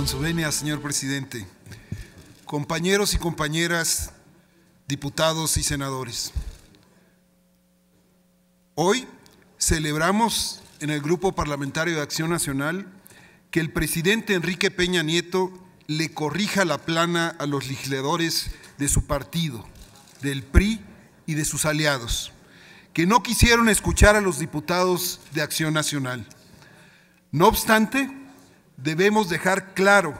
Con señor presidente. Compañeros y compañeras, diputados y senadores. Hoy celebramos en el Grupo Parlamentario de Acción Nacional que el presidente Enrique Peña Nieto le corrija la plana a los legisladores de su partido, del PRI y de sus aliados, que no quisieron escuchar a los diputados de Acción Nacional. No obstante, debemos dejar claro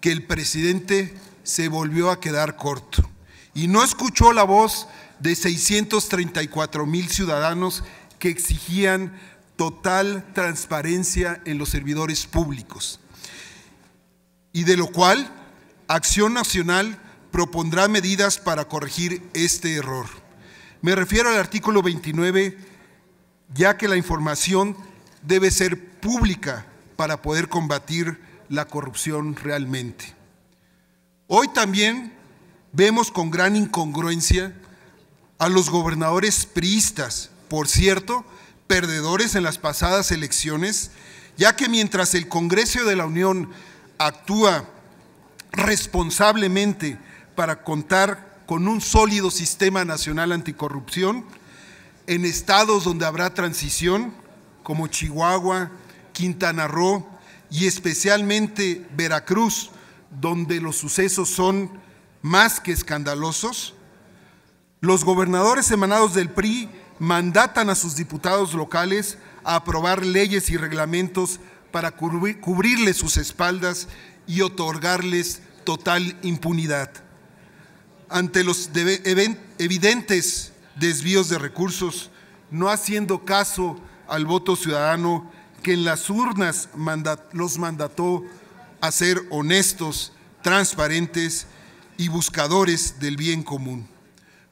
que el presidente se volvió a quedar corto y no escuchó la voz de 634 mil ciudadanos que exigían total transparencia en los servidores públicos y de lo cual Acción Nacional propondrá medidas para corregir este error. Me refiero al artículo 29, ya que la información debe ser pública para poder combatir la corrupción realmente. Hoy también vemos con gran incongruencia a los gobernadores priistas, por cierto, perdedores en las pasadas elecciones, ya que mientras el Congreso de la Unión actúa responsablemente para contar con un sólido sistema nacional anticorrupción, en estados donde habrá transición, como Chihuahua, Quintana Roo y especialmente Veracruz, donde los sucesos son más que escandalosos, los gobernadores emanados del PRI mandatan a sus diputados locales a aprobar leyes y reglamentos para cubrirles sus espaldas y otorgarles total impunidad. Ante los evidentes desvíos de recursos, no haciendo caso al voto ciudadano que en las urnas los mandató a ser honestos, transparentes y buscadores del bien común.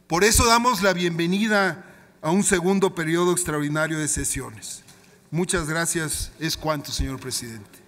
Por eso damos la bienvenida a un segundo periodo extraordinario de sesiones. Muchas gracias. Es cuanto, señor presidente.